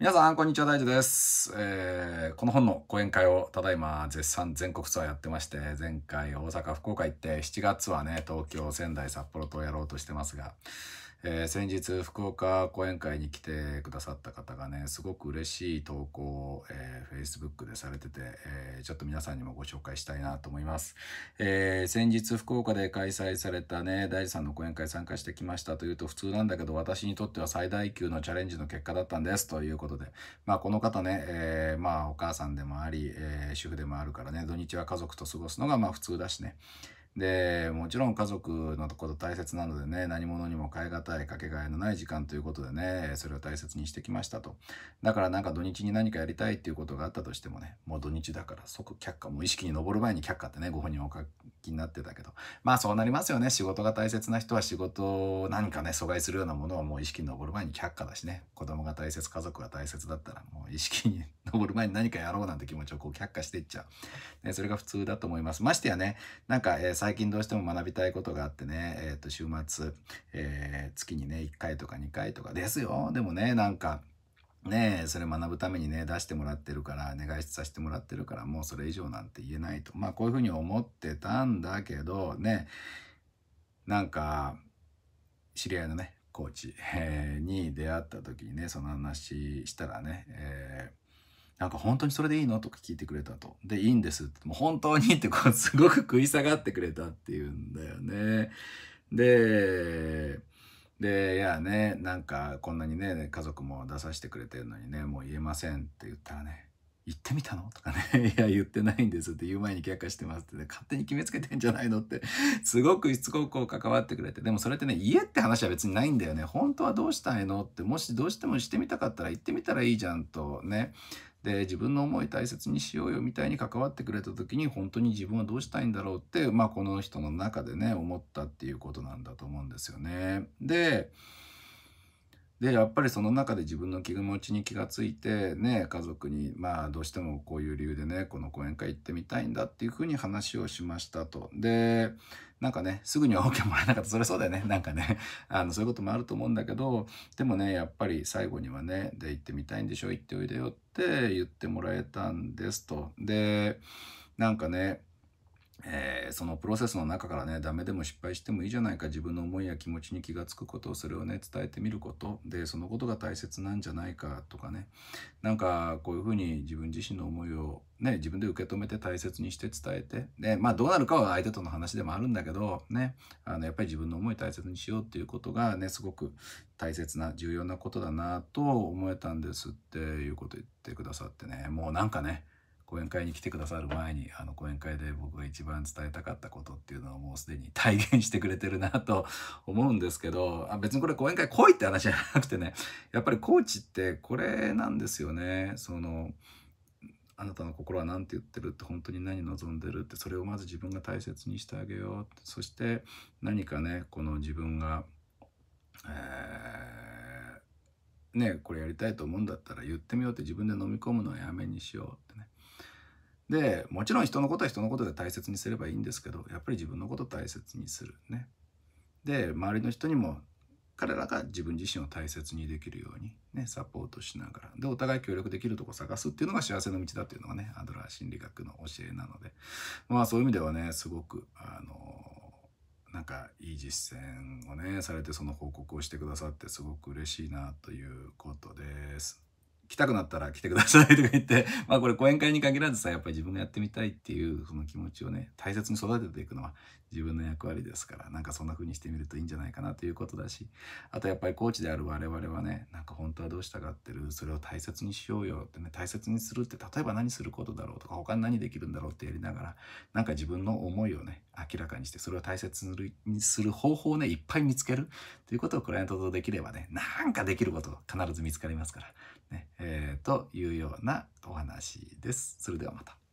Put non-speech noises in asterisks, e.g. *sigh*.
皆さん、こんにちは、大地です、えー、この本の講演会をただいま絶賛全国ツアーやってまして、前回大阪、福岡行って、7月はね、東京、仙台、札幌とやろうとしてますが、えー、先日福岡講演会に来てくださった方がねすごく嬉しい投稿を、えー、Facebook でされてて、えー、ちょっと皆さんにもご紹介したいなと思います、えー、先日福岡で開催されたね大地さんの講演会参加してきましたというと普通なんだけど私にとっては最大級のチャレンジの結果だったんですということでまあこの方ね、えまあお母さんでもあり、え主婦でもあるからね土日は家族と過ごすのがまあ普通だしねでもちろん家族のこと大切なのでね何者にも代え難いかけがえのない時間ということでねそれを大切にしてきましたとだからなんか土日に何かやりたいっていうことがあったとしてもねもう土日だから即却下もう意識に上る前に却下ってねご本人お気になってたけどまあそうなりますよね仕事が大切な人は仕事を何かね阻害するようなものはもう意識に上る前に却下だしね子供が大切家族が大切だったらもう意識に上る前に何かやろうなんて気持ちをこう却下していっちゃう、ね、それが普通だと思いますましてやねなんか、えー、最近どうしても学びたいことがあってねえっ、と週末、えー、月にね1回とか2回とかですよでもねなんかねえ、それ学ぶためにね、出してもらってるから、願いしさせてもらってるから、もうそれ以上なんて言えないと。まあ、こういうふうに思ってたんだけど、ね、なんか、知り合いのね、コーチ、えー、に出会った時にね、その話したらね、えーなんか本当にそれでいいのとか聞いてくれたと。で、いいんですって、もう本当にってこうすごく食い下がってくれたっていうんだよね。で、で、いやね、なんかこんなにね、家族も出させてくれてるのにね、もう言えませんって言ったらね、行ってみたのとかね、*laughs* いや、言ってないんですって言う前に却下してますってね、勝手に決めつけてんじゃないのって、すごくしつこく関わってくれて、でもそれってね、家って話は別にないんだよね。本当はどうしたいのって、もしどうしてもしてみたかったら行ってみたらいいじゃんとね、で自分の思い大切にしようよみたいに関わってくれた時に本当に自分はどうしたいんだろうって、まあ、この人の中でね思ったっていうことなんだと思うんですよね。ででやっぱりその中で自分の気持ちに気がついてね家族にまあどうしてもこういう理由でねこの講演会行ってみたいんだっていうふうに話をしましたとでなんかねすぐには OK もらえなかったそれそうだよねなんかね *laughs* あのそういうこともあると思うんだけどでもねやっぱり最後にはねで行ってみたいんでしょ行っておいでよって言ってもらえたんですとでなんかねえー、そのプロセスの中からねダメでも失敗してもいいじゃないか自分の思いや気持ちに気が付くことを、それをね伝えてみることでそのことが大切なんじゃないかとかねなんかこういうふうに自分自身の思いをね自分で受け止めて大切にして伝えてでまあどうなるかは相手との話でもあるんだけどねあのやっぱり自分の思い大切にしようっていうことがねすごく大切な重要なことだなと思えたんですっていうこと言ってくださってねもうなんかね講演会に来てくださる前にあの講演会で僕が一番伝えたかったことっていうのはもうすでに体現してくれてるなと *laughs* 思うんですけどあ別にこれ講演会来いって話じゃなくてねやっぱりコーチってこれなんですよねそのあなたの心は何て言ってるって本当に何望んでるってそれをまず自分が大切にしてあげようそして何かねこの自分が、えーねこれやりたいと思うんだったら言ってみようって自分で飲み込むのはやめにしようってねでもちろん人のことは人のことで大切にすればいいんですけどやっぱり自分のこと大切にするねで周りの人にも彼らが自分自身を大切にできるようにねサポートしながらでお互い協力できるとこ探すっていうのが幸せの道だっていうのがねアドラー心理学の教えなのでまあそういう意味ではねすごくあのなんかいい実践をねされてその報告をしてくださってすごく嬉しいなということです。来たくなったら来てくださいとか言って、*laughs* まあこれ講演会に限らずさ、やっぱり自分がやってみたいっていうその気持ちをね、大切に育てていくのは自分の役割ですから、なんかそんな風にしてみるといいんじゃないかなということだし、あとやっぱりコーチである我々はね、なんか本当はどうしたがってる、それを大切にしようよってね、大切にするって例えば何することだろうとか、他に何できるんだろうってやりながら、なんか自分の思いをね、明らかにして、それを大切にする方法をね、いっぱい見つけるということをクライアントとできればね、なんかできること必ず見つかりますから、ね。えー、というようなお話です。それではまた。